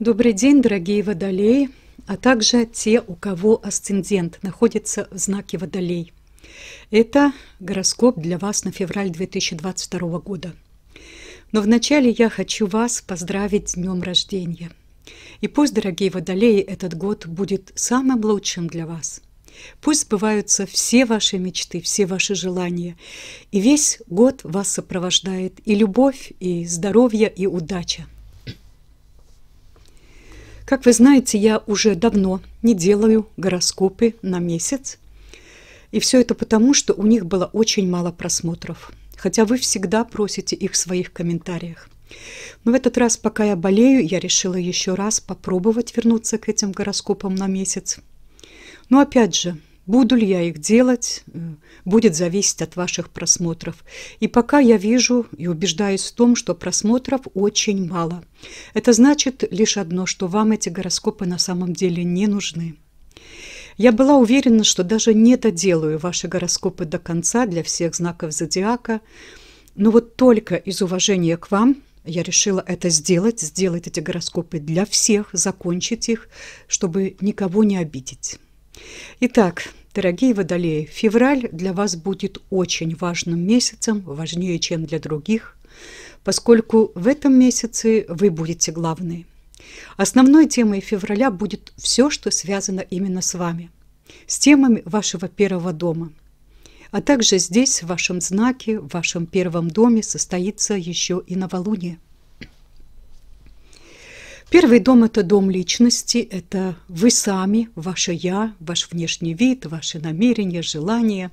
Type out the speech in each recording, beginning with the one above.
Добрый день, дорогие водолеи, а также те, у кого асцендент находится в знаке водолей. Это гороскоп для вас на февраль 2022 года. Но вначале я хочу вас поздравить с днем рождения. И пусть, дорогие водолеи, этот год будет самым лучшим для вас. Пусть сбываются все ваши мечты, все ваши желания. И весь год вас сопровождает и любовь, и здоровье, и удача – как вы знаете, я уже давно не делаю гороскопы на месяц. И все это потому, что у них было очень мало просмотров. Хотя вы всегда просите их в своих комментариях. Но в этот раз, пока я болею, я решила еще раз попробовать вернуться к этим гороскопам на месяц. Но опять же, Буду ли я их делать, э, будет зависеть от ваших просмотров. И пока я вижу и убеждаюсь в том, что просмотров очень мало. Это значит лишь одно, что вам эти гороскопы на самом деле не нужны. Я была уверена, что даже не доделаю ваши гороскопы до конца для всех знаков зодиака, но вот только из уважения к вам я решила это сделать, сделать эти гороскопы для всех, закончить их, чтобы никого не обидеть. Итак, дорогие водолеи, февраль для вас будет очень важным месяцем, важнее, чем для других, поскольку в этом месяце вы будете главные. Основной темой февраля будет все, что связано именно с вами, с темами вашего первого дома. А также здесь, в вашем знаке, в вашем первом доме состоится еще и новолуние – Первый дом – это дом личности, это вы сами, ваше «я», ваш внешний вид, ваши намерения, желания,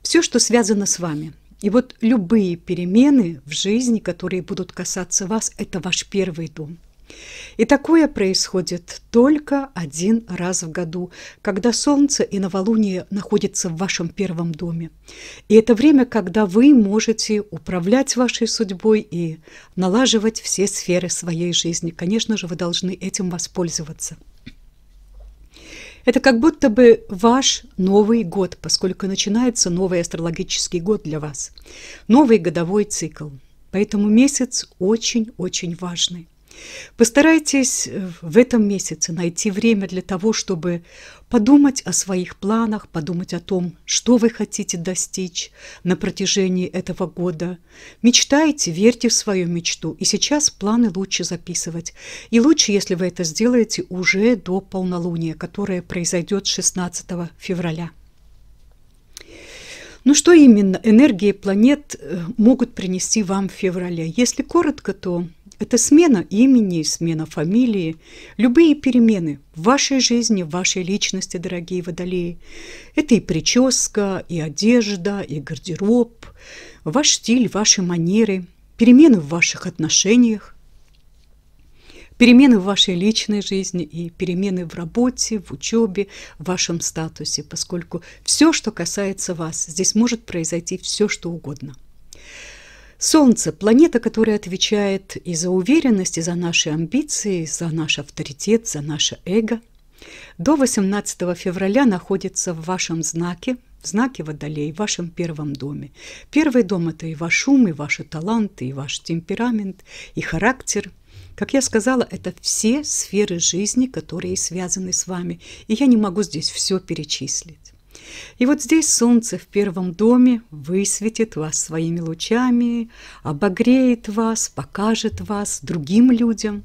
все, что связано с вами. И вот любые перемены в жизни, которые будут касаться вас, это ваш первый дом. И такое происходит только один раз в году, когда солнце и новолуние находятся в вашем первом доме. И это время, когда вы можете управлять вашей судьбой и налаживать все сферы своей жизни. Конечно же, вы должны этим воспользоваться. Это как будто бы ваш Новый год, поскольку начинается новый астрологический год для вас. Новый годовой цикл. Поэтому месяц очень-очень важный. Постарайтесь э, в этом месяце найти время для того, чтобы подумать о своих планах, подумать о том, что вы хотите достичь на протяжении этого года. Мечтайте, верьте в свою мечту. И сейчас планы лучше записывать. И лучше, если вы это сделаете уже до полнолуния, которое произойдет 16 февраля. Ну что именно энергии планет э, могут принести вам в феврале? Если коротко, то это смена имени, смена фамилии, любые перемены в вашей жизни, в вашей личности, дорогие водолеи. Это и прическа, и одежда, и гардероб, ваш стиль, ваши манеры, перемены в ваших отношениях, перемены в вашей личной жизни и перемены в работе, в учебе, в вашем статусе, поскольку все, что касается вас, здесь может произойти все, что угодно. Солнце – планета, которая отвечает и за уверенность, и за наши амбиции, за наш авторитет, за наше эго. До 18 февраля находится в вашем знаке, в знаке Водолей, в вашем первом доме. Первый дом – это и ваш ум, и ваши таланты, и ваш темперамент, и характер. Как я сказала, это все сферы жизни, которые связаны с вами, и я не могу здесь все перечислить. И вот здесь солнце в первом доме высветит вас своими лучами, обогреет вас, покажет вас другим людям.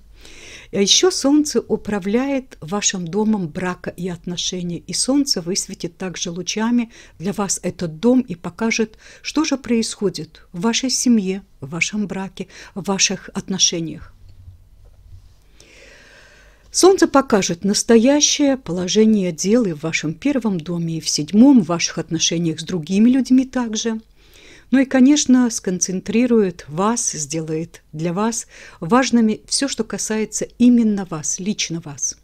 А еще солнце управляет вашим домом брака и отношений, и солнце высветит также лучами для вас этот дом и покажет, что же происходит в вашей семье, в вашем браке, в ваших отношениях. Солнце покажет настоящее положение дел и в вашем первом доме, и в седьмом, в ваших отношениях с другими людьми также. Ну и, конечно, сконцентрирует вас, сделает для вас важными все, что касается именно вас, лично вас.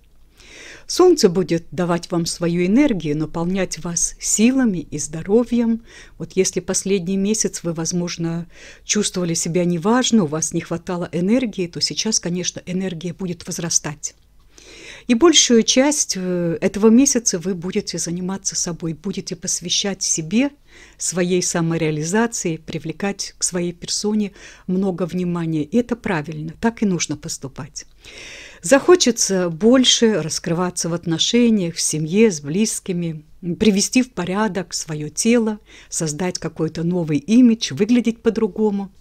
Солнце будет давать вам свою энергию, наполнять вас силами и здоровьем. Вот если последний месяц вы, возможно, чувствовали себя неважно, у вас не хватало энергии, то сейчас, конечно, энергия будет возрастать. И большую часть э, этого месяца вы будете заниматься собой, будете посвящать себе, своей самореализации, привлекать к своей персоне много внимания. И это правильно, так и нужно поступать. Захочется больше раскрываться в отношениях, в семье, с близкими, привести в порядок свое тело, создать какой-то новый имидж, выглядеть по-другому.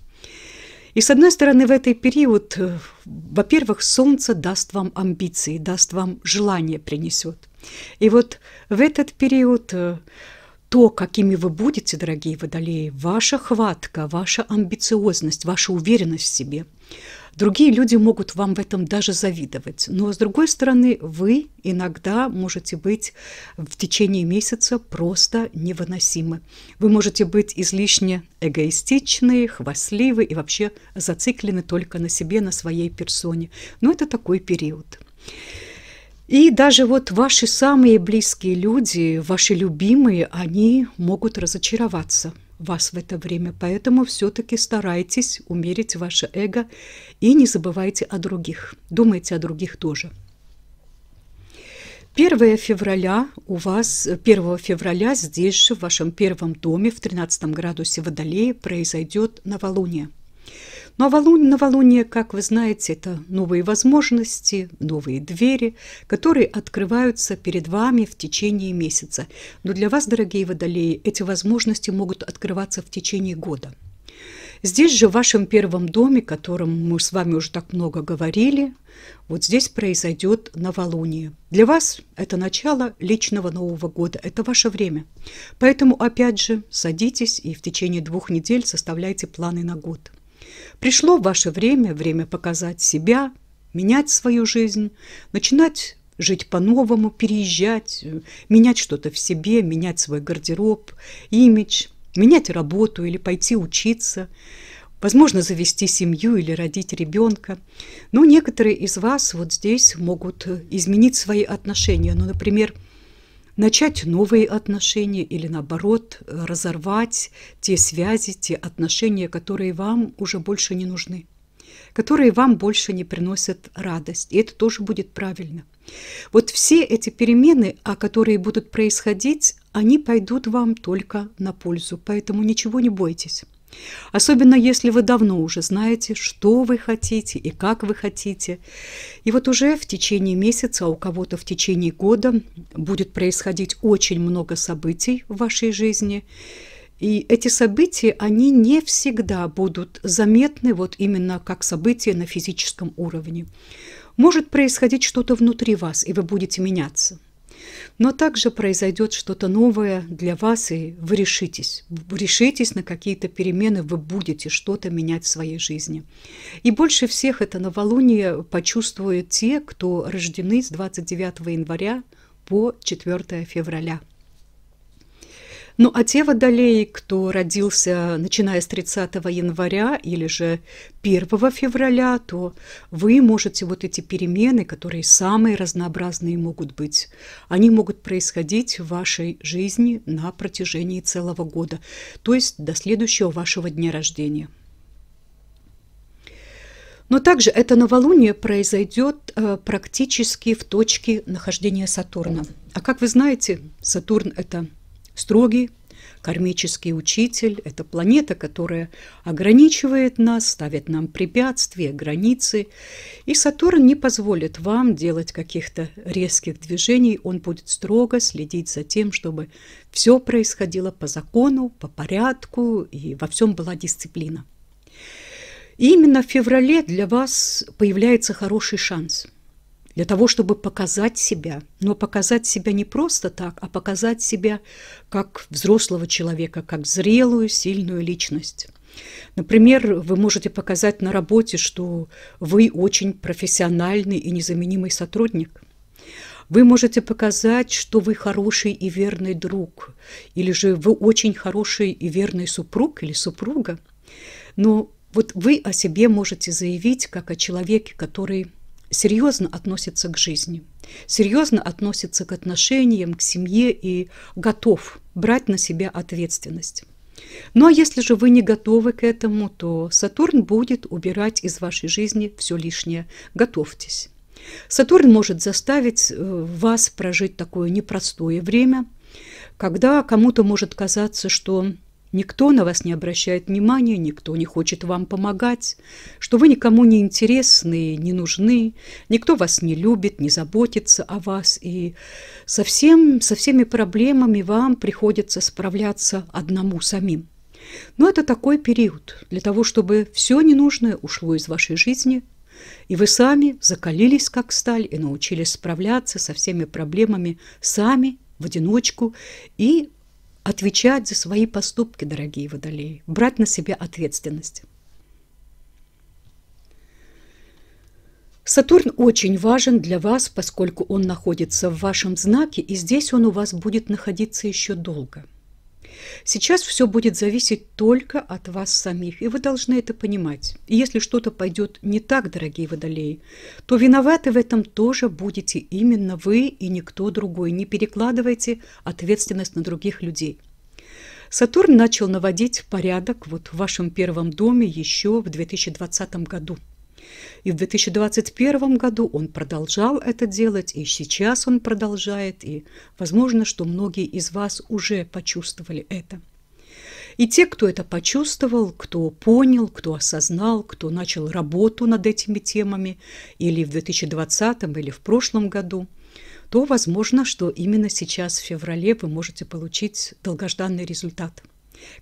И с одной стороны, в этот период, э, во-первых, солнце даст вам амбиции, даст вам желание принесет. И вот в этот период э, то, какими вы будете, дорогие водолеи, ваша хватка, ваша амбициозность, ваша уверенность в себе – Другие люди могут вам в этом даже завидовать. Но, с другой стороны, вы иногда можете быть в течение месяца просто невыносимы. Вы можете быть излишне эгоистичны, хвастливы и вообще зациклены только на себе, на своей персоне. Но это такой период. И даже вот ваши самые близкие люди, ваши любимые, они могут разочароваться – вас в это время. Поэтому все-таки старайтесь умерить ваше эго и не забывайте о других. Думайте о других тоже. 1 февраля у вас, 1 февраля здесь же, в вашем первом доме, в 13 градусе Водолея, произойдет новолуние. Но ну, новолуние, а как вы знаете, это новые возможности, новые двери, которые открываются перед вами в течение месяца. Но для вас, дорогие водолеи, эти возможности могут открываться в течение года. Здесь же, в вашем первом доме, о котором мы с вами уже так много говорили, вот здесь произойдет новолуние. Для вас это начало личного Нового года, это ваше время. Поэтому, опять же, садитесь и в течение двух недель составляйте планы на год. Пришло ваше время, время показать себя, менять свою жизнь, начинать жить по-новому, переезжать, э, менять что-то в себе, менять свой гардероб, имидж, менять работу или пойти учиться, возможно, завести семью или родить ребенка. Но некоторые из вас вот здесь могут э, изменить свои отношения. Ну, например, начать новые отношения или наоборот разорвать те связи, те отношения, которые вам уже больше не нужны которые вам больше не приносят радость. И это тоже будет правильно. Вот все эти перемены, а которые будут происходить, они пойдут вам только на пользу. Поэтому ничего не бойтесь. Особенно если вы давно уже знаете, что вы хотите и как вы хотите. И вот уже в течение месяца, а у кого-то в течение года будет происходить очень много событий в вашей жизни. И эти события, они не всегда будут заметны вот именно как события на физическом уровне. Может происходить что-то внутри вас, и вы будете меняться – но также произойдет что-то новое для вас, и вы решитесь. Вы решитесь на какие-то перемены, вы будете что-то менять в своей жизни. И больше всех это новолуние почувствуют те, кто рождены с 29 января по 4 февраля. Ну а те водолеи, кто родился начиная с 30 января или же 1 февраля, то вы можете вот эти перемены, которые самые разнообразные могут быть, они могут происходить в вашей жизни на протяжении целого года, то есть до следующего вашего дня рождения. Но также это новолуние произойдет э, практически в точке нахождения Сатурна. А как вы знаете, Сатурн – это строгий кармический учитель – это планета, которая ограничивает нас, ставит нам препятствия, границы. И Сатурн не позволит вам делать каких-то резких движений. Он будет строго следить за тем, чтобы все происходило по закону, по порядку и во всем была дисциплина. И именно в феврале для вас появляется хороший шанс – для того, чтобы показать себя. Но показать себя не просто так, а показать себя как взрослого человека, как зрелую, сильную личность. Например, вы можете показать на работе, что вы очень профессиональный и незаменимый сотрудник. Вы можете показать, что вы хороший и верный друг, или же вы очень хороший и верный супруг или супруга. Но вот вы о себе можете заявить как о человеке, который серьезно относится к жизни, серьезно относится к отношениям, к семье и готов брать на себя ответственность. Ну а если же вы не готовы к этому, то Сатурн будет убирать из вашей жизни все лишнее. Готовьтесь. Сатурн может заставить э, вас прожить такое непростое время, когда кому-то может казаться, что Никто на вас не обращает внимания, никто не хочет вам помогать, что вы никому не интересны, не нужны, никто вас не любит, не заботится о вас, и со, всем, со всеми проблемами вам приходится справляться одному самим. Но это такой период для того, чтобы все ненужное ушло из вашей жизни, и вы сами закалились как сталь и научились справляться со всеми проблемами сами в одиночку и отвечать за свои поступки, дорогие водолеи, брать на себя ответственность. Сатурн очень важен для вас, поскольку он находится в вашем знаке, и здесь он у вас будет находиться еще долго – Сейчас все будет зависеть только от вас самих, и вы должны это понимать. И если что-то пойдет не так, дорогие водолеи, то виноваты в этом тоже будете именно вы и никто другой. Не перекладывайте ответственность на других людей. Сатурн начал наводить порядок вот в вашем первом доме еще в 2020 году. И в 2021 году он продолжал это делать, и сейчас он продолжает, и возможно, что многие из вас уже почувствовали это. И те, кто это почувствовал, кто понял, кто осознал, кто начал работу над этими темами или в 2020 или в прошлом году, то возможно, что именно сейчас в феврале вы можете получить долгожданный результат,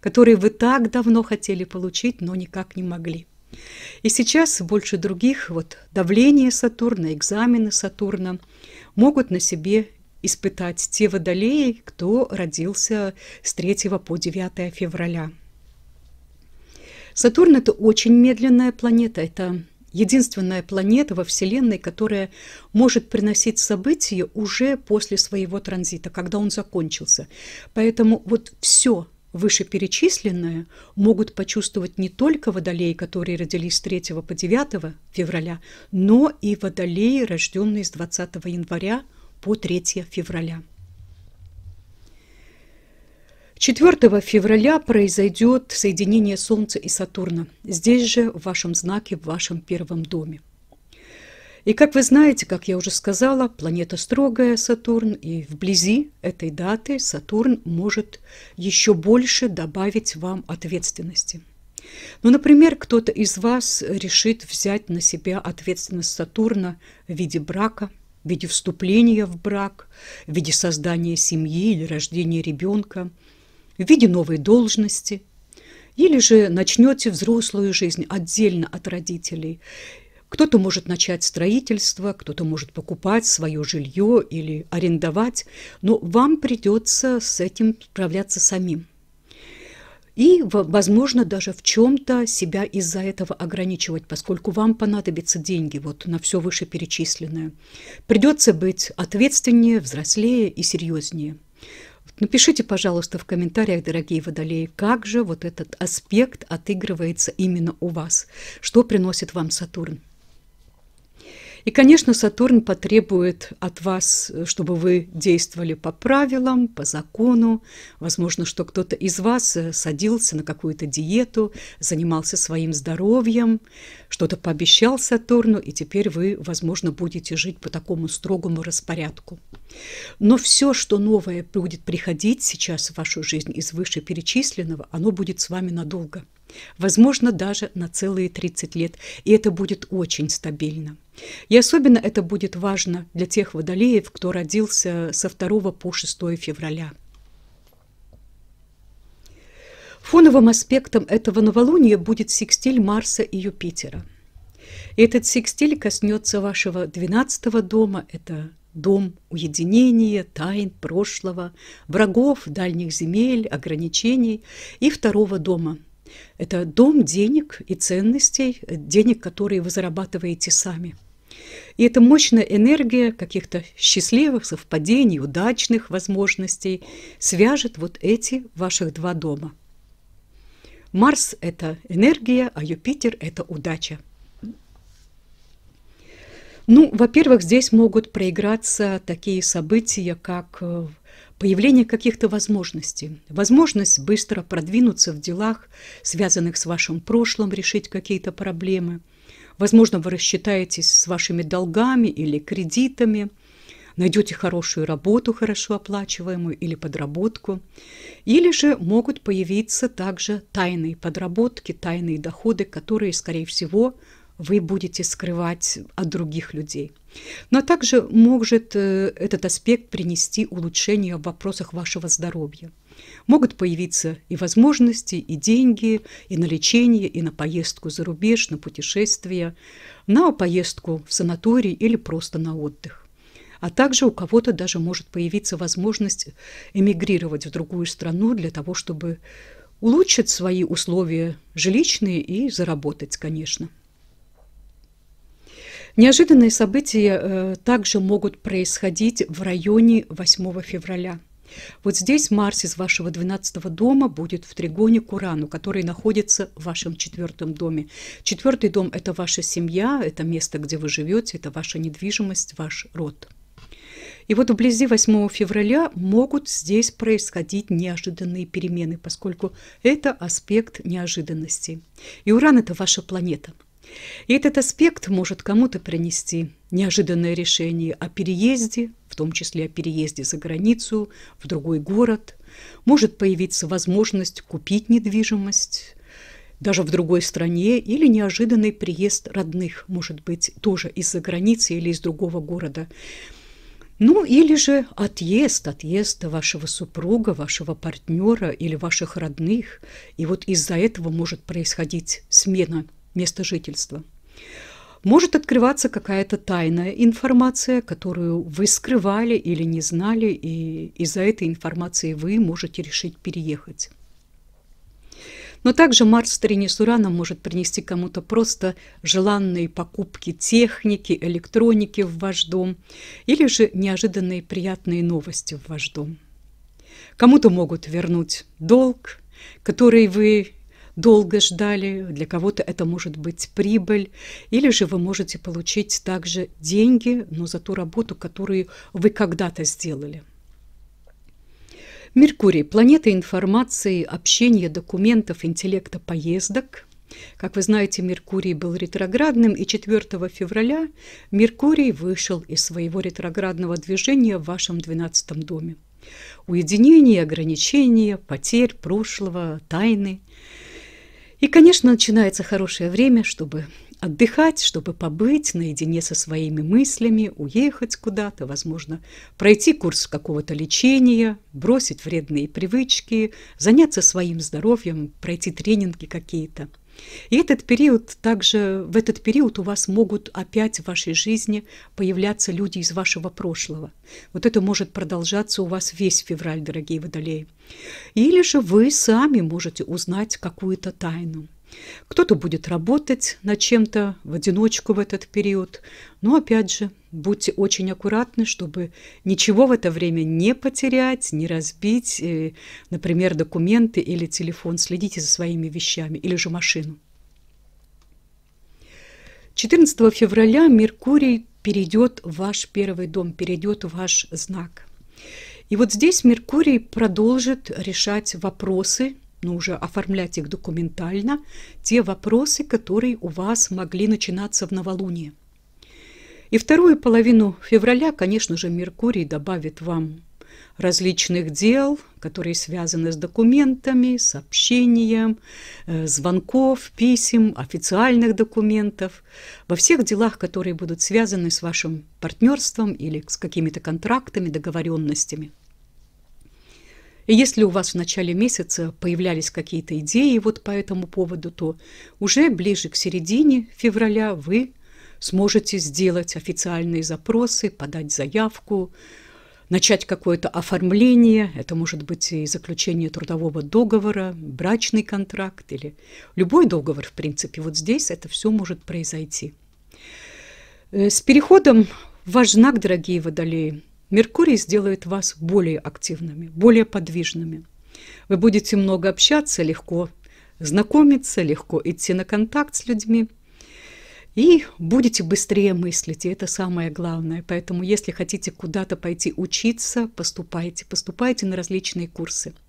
который вы так давно хотели получить, но никак не могли. И сейчас больше других вот давление Сатурна, экзамены Сатурна могут на себе испытать те водолеи, кто родился с 3 по 9 февраля. Сатурн – это очень медленная планета, это единственная планета во Вселенной, которая может приносить события уже после своего транзита, когда он закончился. Поэтому вот все – Вышеперечисленное могут почувствовать не только водолеи, которые родились с 3 по 9 февраля, но и водолеи, рожденные с 20 января по 3 февраля. 4 февраля произойдет соединение Солнца и Сатурна. Здесь же, в вашем знаке, в вашем первом доме. И как вы знаете, как я уже сказала, планета строгая Сатурн, и вблизи этой даты Сатурн может еще больше добавить вам ответственности. Ну, например, кто-то из вас решит взять на себя ответственность Сатурна в виде брака, в виде вступления в брак, в виде создания семьи или рождения ребенка, в виде новой должности. Или же начнете взрослую жизнь отдельно от родителей – кто-то может начать строительство, кто-то может покупать свое жилье или арендовать, но вам придется с этим справляться самим. И, возможно, даже в чем-то себя из-за этого ограничивать, поскольку вам понадобятся деньги вот на все вышеперечисленное. Придется быть ответственнее, взрослее и серьезнее. Напишите, пожалуйста, в комментариях, дорогие водолеи, как же вот этот аспект отыгрывается именно у вас, что приносит вам Сатурн. И, конечно, Сатурн потребует от вас, э, чтобы вы действовали по правилам, по закону. Возможно, что кто-то из вас э, садился на какую-то диету, занимался своим здоровьем, что-то пообещал Сатурну, и теперь вы, возможно, будете жить по такому строгому распорядку. Но все, что новое будет приходить сейчас в вашу жизнь из вышеперечисленного, оно будет с вами надолго. Возможно, даже на целые 30 лет. И это будет очень стабильно. И особенно это будет важно для тех водолеев, кто родился со 2 по 6 февраля. Фоновым аспектом этого новолуния будет секстиль Марса и Юпитера. И этот секстиль коснется вашего 12 дома, это дом уединения, тайн прошлого, врагов, дальних земель, ограничений, и второго дома. Это дом денег и ценностей, денег, которые вы зарабатываете сами – и эта мощная энергия каких-то счастливых совпадений, удачных возможностей свяжет вот эти ваших два дома. Марс – это энергия, а Юпитер – это удача. Ну, во-первых, здесь могут проиграться такие события, как э, появление каких-то возможностей. Возможность быстро продвинуться в делах, связанных с вашим прошлым, решить какие-то проблемы – Возможно, вы рассчитаетесь с вашими долгами или кредитами, найдете хорошую работу, хорошо оплачиваемую или подработку. Или же могут появиться также тайные подработки, тайные доходы, которые, скорее всего, вы будете скрывать от других людей. Но также может э, этот аспект принести улучшение в вопросах вашего здоровья. Могут появиться и возможности, и деньги, и на лечение, и на поездку за рубеж, на путешествия, на поездку в санаторий или просто на отдых. А также у кого-то даже может появиться возможность эмигрировать в другую страну для того, чтобы улучшить свои условия жилищные и заработать, конечно. Неожиданные события э, также могут происходить в районе 8 февраля. Вот здесь Марс из вашего 12 дома будет в тригоне к Урану, который находится в вашем четвертом доме. Четвертый дом – это ваша семья, это место, где вы живете, это ваша недвижимость, ваш род. И вот вблизи 8 февраля могут здесь происходить неожиданные перемены, поскольку это аспект неожиданности. И Уран – это ваша планета. И этот аспект может кому-то принести неожиданное решение о переезде, в том числе о переезде за границу, в другой город. Может появиться возможность купить недвижимость, даже в другой стране, или неожиданный приезд родных, может быть, тоже из-за границы или из другого города. Ну, или же отъезд, отъезд вашего супруга, вашего партнера или ваших родных. И вот из-за этого может происходить смена места жительства может открываться какая-то тайная информация, которую вы скрывали или не знали, и из-за этой информации вы можете решить переехать. Но также Марс в старине с Ураном может принести кому-то просто желанные покупки техники, электроники в ваш дом или же неожиданные приятные новости в ваш дом. Кому-то могут вернуть долг, который вы долго ждали, для кого-то это может быть прибыль, или же вы можете получить также деньги, но за ту работу, которую вы когда-то сделали. Меркурий – планета информации, общения, документов, интеллекта, поездок – как вы знаете, Меркурий был ретроградным, и 4 февраля Меркурий вышел из своего ретроградного движения в вашем 12 доме. Уединение, ограничения, потерь прошлого, тайны – и, конечно, начинается хорошее время, чтобы отдыхать, чтобы побыть наедине со своими мыслями, уехать куда-то, возможно, пройти курс какого-то лечения, бросить вредные привычки, заняться своим здоровьем, пройти тренинги какие-то – и этот период также, в этот период у вас могут опять в вашей жизни появляться люди из вашего прошлого. Вот это может продолжаться у вас весь февраль, дорогие водолеи. Или же вы сами можете узнать какую-то тайну. Кто-то будет работать над чем-то в одиночку в этот период. Но опять же, будьте очень аккуратны, чтобы ничего в это время не потерять, не разбить, э, например, документы или телефон. Следите за своими вещами или же машину. 14 февраля Меркурий перейдет в ваш первый дом, перейдет в ваш знак. И вот здесь Меркурий продолжит решать вопросы но ну, уже оформлять их документально, те вопросы, которые у вас могли начинаться в новолуние. И вторую половину февраля, конечно же, Меркурий добавит вам различных дел, которые связаны с документами, сообщением, э, звонков, писем, официальных документов, во всех делах, которые будут связаны с вашим партнерством или с какими-то контрактами, договоренностями если у вас в начале месяца появлялись какие-то идеи вот по этому поводу, то уже ближе к середине февраля вы сможете сделать официальные запросы, подать заявку, начать какое-то оформление. Это может быть и заключение трудового договора, брачный контракт или любой договор, в принципе. Вот здесь это все может произойти. Э, с переходом ваш знак, дорогие водолеи – Меркурий сделает вас более активными, более подвижными. Вы будете много общаться, легко знакомиться, легко идти на контакт с людьми. И будете быстрее мыслить, и это самое главное. Поэтому, если хотите куда-то пойти учиться, поступайте, поступайте на различные курсы –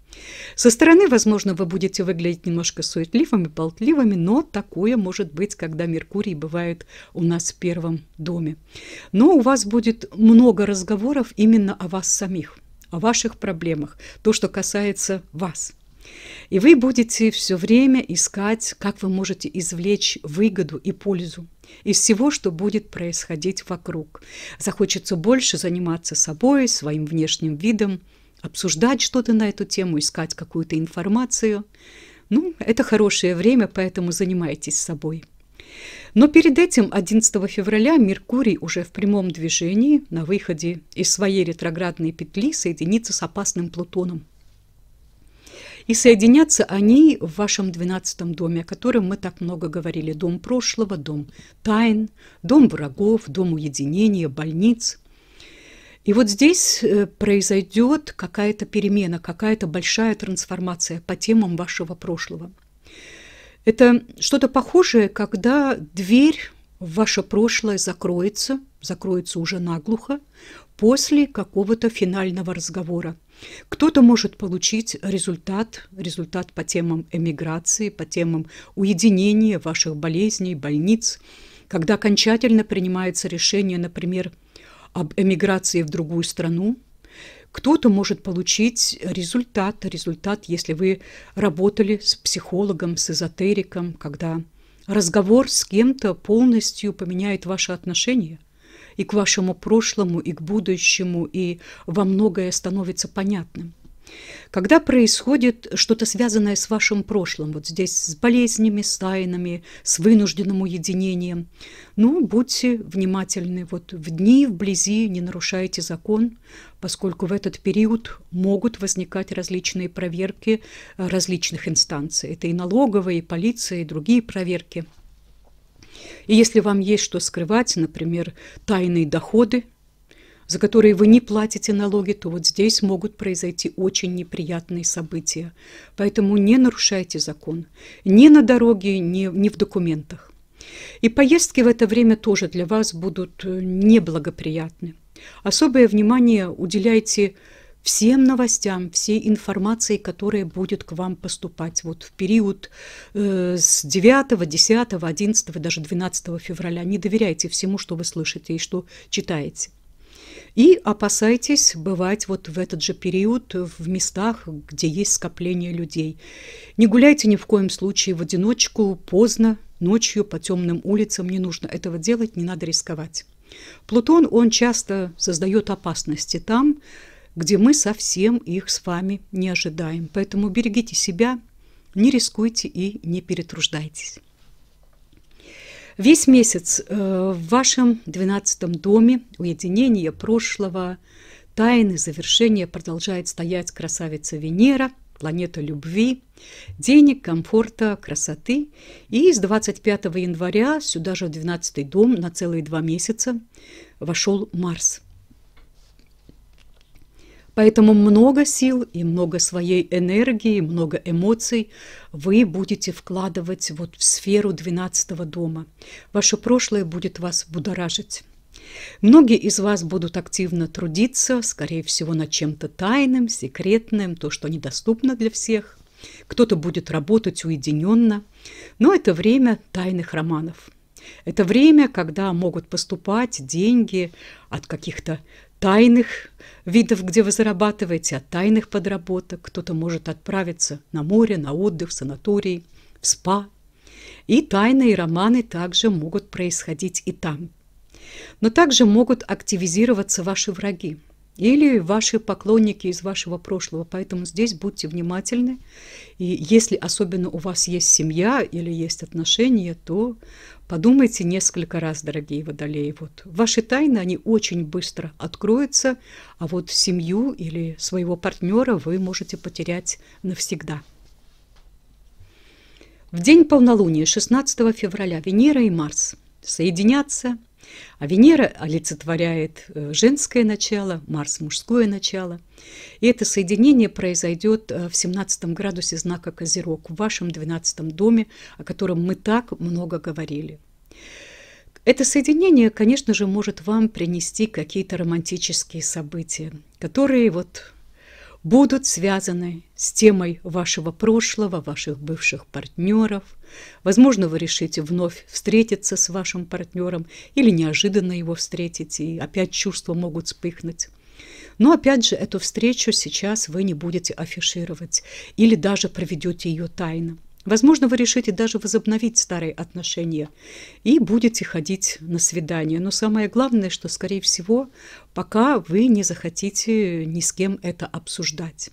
со стороны, возможно, вы будете выглядеть немножко суетливыми, болтливыми, но такое может быть, когда Меркурий бывает у нас в первом доме. Но у вас будет много разговоров именно о вас самих, о ваших проблемах, то, что касается вас. И вы будете все время искать, как вы можете извлечь выгоду и пользу из всего, что будет происходить вокруг. Захочется больше заниматься собой, своим внешним видом, обсуждать что-то на эту тему, искать какую-то информацию. Ну, это хорошее время, поэтому занимайтесь собой. Но перед этим 11 февраля Меркурий уже в прямом движении на выходе из своей ретроградной петли соединится с опасным Плутоном. И соединятся они в вашем 12 доме, о котором мы так много говорили. Дом прошлого, дом тайн, дом врагов, дом уединения, больниц – и вот здесь э, произойдет какая-то перемена, какая-то большая трансформация по темам вашего прошлого. Это что-то похожее, когда дверь в ваше прошлое закроется, закроется уже наглухо, после какого-то финального разговора. Кто-то может получить результат, результат по темам эмиграции, по темам уединения ваших болезней, больниц, когда окончательно принимается решение, например, – об эмиграции в другую страну. Кто-то может получить результат, результат, если вы работали с психологом, с эзотериком, когда разговор с кем-то полностью поменяет ваши отношения и к вашему прошлому, и к будущему, и во многое становится понятным. Когда происходит что-то связанное с вашим прошлым, вот здесь с болезнями, с тайнами, с вынужденным уединением, ну, будьте внимательны. Вот в дни вблизи не нарушайте закон, поскольку в этот период могут возникать различные проверки э, различных инстанций. Это и налоговые, и полиция, и другие проверки. И если вам есть что скрывать, например, тайные доходы – за которые вы не платите налоги, то вот здесь могут произойти очень неприятные события. Поэтому не нарушайте закон ни на дороге, ни, ни в документах. И поездки в это время тоже для вас будут э, неблагоприятны. Особое внимание уделяйте всем новостям, всей информации, которая будет к вам поступать вот в период э, с 9, 10, 11, даже 12 февраля. Не доверяйте всему, что вы слышите и что читаете. И опасайтесь бывать вот в этот же период в местах, где есть скопление людей. Не гуляйте ни в коем случае в одиночку, поздно, ночью, по темным улицам. Не нужно этого делать, не надо рисковать. Плутон, он часто создает опасности там, где мы совсем их с вами не ожидаем. Поэтому берегите себя, не рискуйте и не перетруждайтесь. Весь месяц э, в вашем двенадцатом доме уединение прошлого, тайны завершения продолжает стоять красавица Венера, планета любви, денег, комфорта, красоты. И с 25 января сюда же в 12 дом на целые два месяца вошел Марс – Поэтому много сил и много своей энергии, много эмоций вы будете вкладывать вот в сферу 12 дома. Ваше прошлое будет вас будоражить. Многие из вас будут активно трудиться, скорее всего, над чем-то тайным, секретным, то, что недоступно для всех. Кто-то будет работать уединенно, но это время тайных романов – это время, когда могут поступать деньги от каких-то тайных видов, где вы зарабатываете, от тайных подработок. Кто-то может отправиться на море, на отдых, в санаторий, в спа. И тайные романы также могут происходить и там. Но также могут активизироваться ваши враги или ваши поклонники из вашего прошлого. Поэтому здесь будьте внимательны. И если особенно у вас есть семья или есть отношения, то подумайте несколько раз, дорогие водолеи. Вот ваши тайны, они очень быстро откроются, а вот семью или своего партнера вы можете потерять навсегда. В день полнолуния, 16 февраля, Венера и Марс соединятся – а Венера олицетворяет э, женское начало, Марс – мужское начало. И это соединение произойдет э, в 17 градусе знака Козерог, в вашем 12 доме, о котором мы так много говорили. Это соединение, конечно же, может вам принести какие-то романтические события, которые вот будут связаны с темой вашего прошлого, ваших бывших партнеров. Возможно, вы решите вновь встретиться с вашим партнером или неожиданно его встретите, и опять чувства могут вспыхнуть. Но опять же, эту встречу сейчас вы не будете афишировать или даже проведете ее тайно. Возможно, вы решите даже возобновить старые отношения и будете ходить на свидания. Но самое главное, что, скорее всего, пока вы не захотите ни с кем это обсуждать.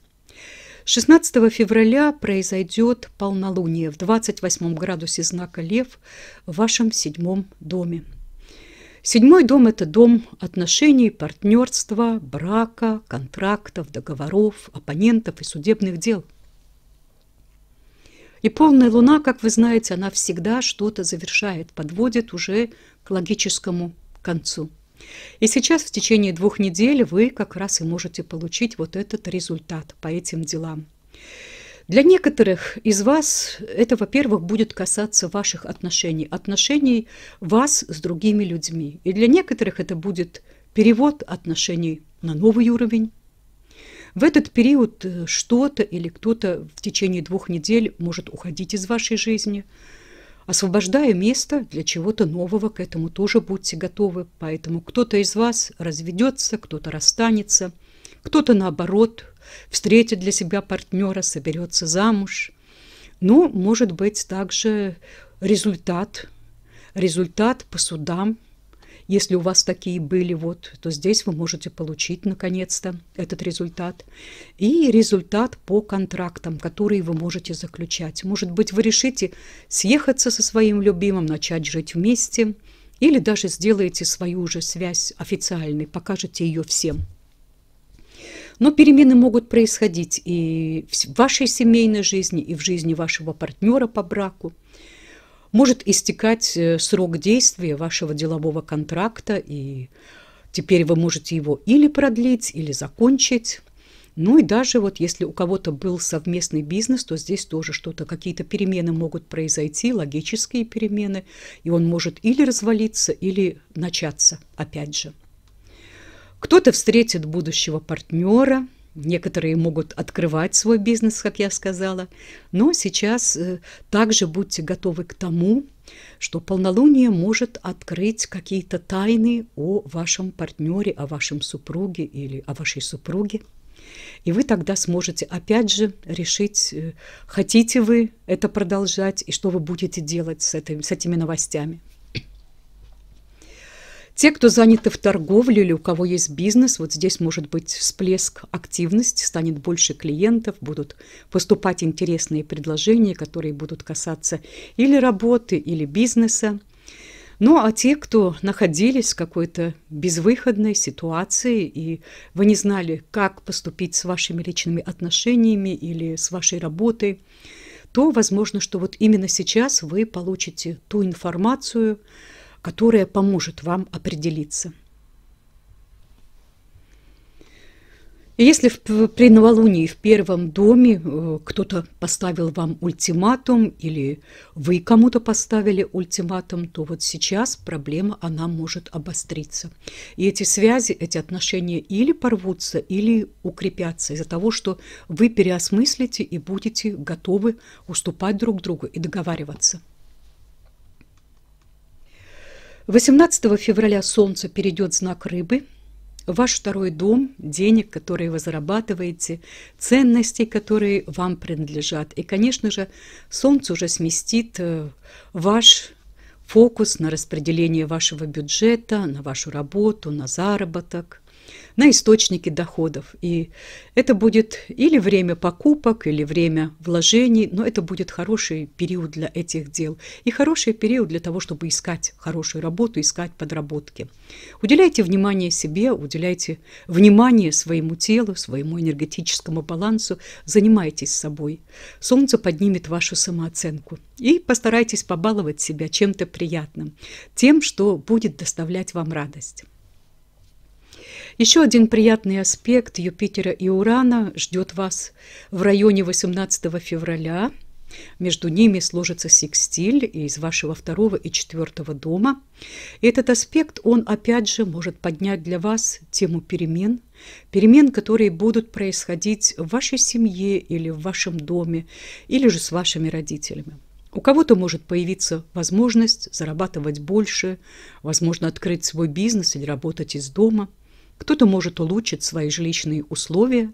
16 февраля произойдет полнолуние в 28 градусе знака Лев в вашем седьмом доме. Седьмой дом – это дом отношений, партнерства, брака, контрактов, договоров, оппонентов и судебных дел – и полная луна, как вы знаете, она всегда что-то завершает, подводит уже к логическому концу. И сейчас в течение двух недель вы как раз и можете получить вот этот результат по этим делам. Для некоторых из вас это, во-первых, будет касаться ваших отношений, отношений вас с другими людьми. И для некоторых это будет перевод отношений на новый уровень, в этот период э, что-то или кто-то в течение двух недель может уходить из вашей жизни. Освобождая место для чего-то нового, к этому тоже будьте готовы. Поэтому кто-то из вас разведется, кто-то расстанется, кто-то наоборот встретит для себя партнера, соберется замуж. Но может быть также результат, результат по судам – если у вас такие были, вот, то здесь вы можете получить, наконец-то, этот результат. И результат по контрактам, которые вы можете заключать. Может быть, вы решите съехаться со своим любимым, начать жить вместе, или даже сделаете свою уже связь официальной, покажете ее всем. Но перемены могут происходить и в вашей семейной жизни, и в жизни вашего партнера по браку – может истекать э, срок действия вашего делового контракта, и теперь вы можете его или продлить, или закончить. Ну и даже вот если у кого-то был совместный бизнес, то здесь тоже что-то, какие-то перемены могут произойти, логические перемены, и он может или развалиться, или начаться, опять же. Кто-то встретит будущего партнера, Некоторые могут открывать свой бизнес, как я сказала. Но сейчас э, также будьте готовы к тому, что полнолуние может открыть какие-то тайны о вашем партнере, о вашем супруге или о вашей супруге. И вы тогда сможете опять же решить, э, хотите вы это продолжать и что вы будете делать с, этой, с этими новостями. Те, кто заняты в торговле или у кого есть бизнес, вот здесь может быть всплеск активности, станет больше клиентов, будут поступать интересные предложения, которые будут касаться или работы, или бизнеса. Ну а те, кто находились в какой-то безвыходной ситуации, и вы не знали, как поступить с вашими личными отношениями или с вашей работой, то возможно, что вот именно сейчас вы получите ту информацию, которая поможет вам определиться. Если в, при новолунии в первом доме э, кто-то поставил вам ультиматум или вы кому-то поставили ультиматум, то вот сейчас проблема, она может обостриться. И эти связи, эти отношения или порвутся, или укрепятся из-за того, что вы переосмыслите и будете готовы уступать друг другу и договариваться. 18 февраля Солнце перейдет знак рыбы. Ваш второй дом, денег, которые вы зарабатываете, ценностей, которые вам принадлежат. И, конечно же, Солнце уже сместит э, ваш фокус на распределение вашего бюджета, на вашу работу, на заработок на источники доходов. И это будет или время покупок, или время вложений, но это будет хороший период для этих дел. И хороший период для того, чтобы искать хорошую работу, искать подработки. Уделяйте внимание себе, уделяйте внимание своему телу, своему энергетическому балансу, занимайтесь собой. Солнце поднимет вашу самооценку. И постарайтесь побаловать себя чем-то приятным, тем, что будет доставлять вам радость. Еще один приятный аспект Юпитера и Урана ждет вас в районе 18 февраля. Между ними сложится секстиль из вашего второго и четвертого дома. этот аспект, он опять же может поднять для вас тему перемен, перемен, которые будут происходить в вашей семье или в вашем доме, или же с вашими родителями. У кого-то может появиться возможность зарабатывать больше, возможно, открыть свой бизнес или работать из дома – кто-то может улучшить свои жилищные условия.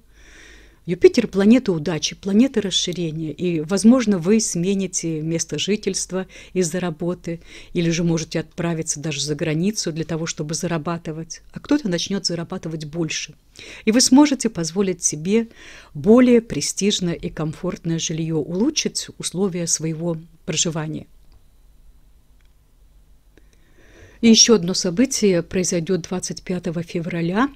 Юпитер – планета удачи, планета расширения, и, возможно, вы смените место жительства из-за работы, или же можете отправиться даже за границу для того, чтобы зарабатывать, а кто-то начнет зарабатывать больше. И вы сможете позволить себе более престижное и комфортное жилье, улучшить условия своего проживания – и еще одно событие произойдет 25 февраля.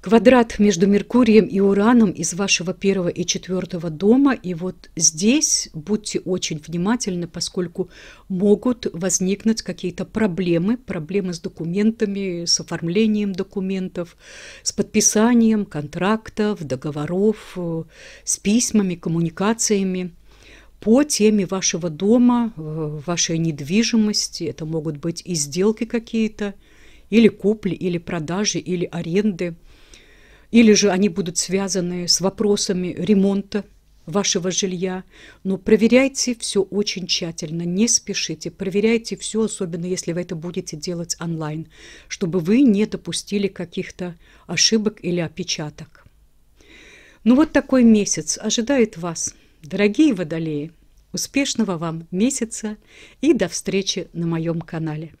Квадрат между Меркурием и Ураном из вашего первого и четвертого дома. И вот здесь будьте очень внимательны, поскольку могут возникнуть какие-то проблемы. Проблемы с документами, с оформлением документов, с подписанием контрактов, договоров, э, с письмами, коммуникациями по теме вашего дома, э, вашей недвижимости. Это могут быть и сделки какие-то, или купли, или продажи, или аренды. Или же они будут связаны с вопросами ремонта вашего жилья. Но проверяйте все очень тщательно, не спешите. Проверяйте все, особенно если вы это будете делать онлайн, чтобы вы не допустили каких-то ошибок или опечаток. Ну вот такой месяц ожидает вас – Дорогие водолеи, успешного вам месяца и до встречи на моем канале.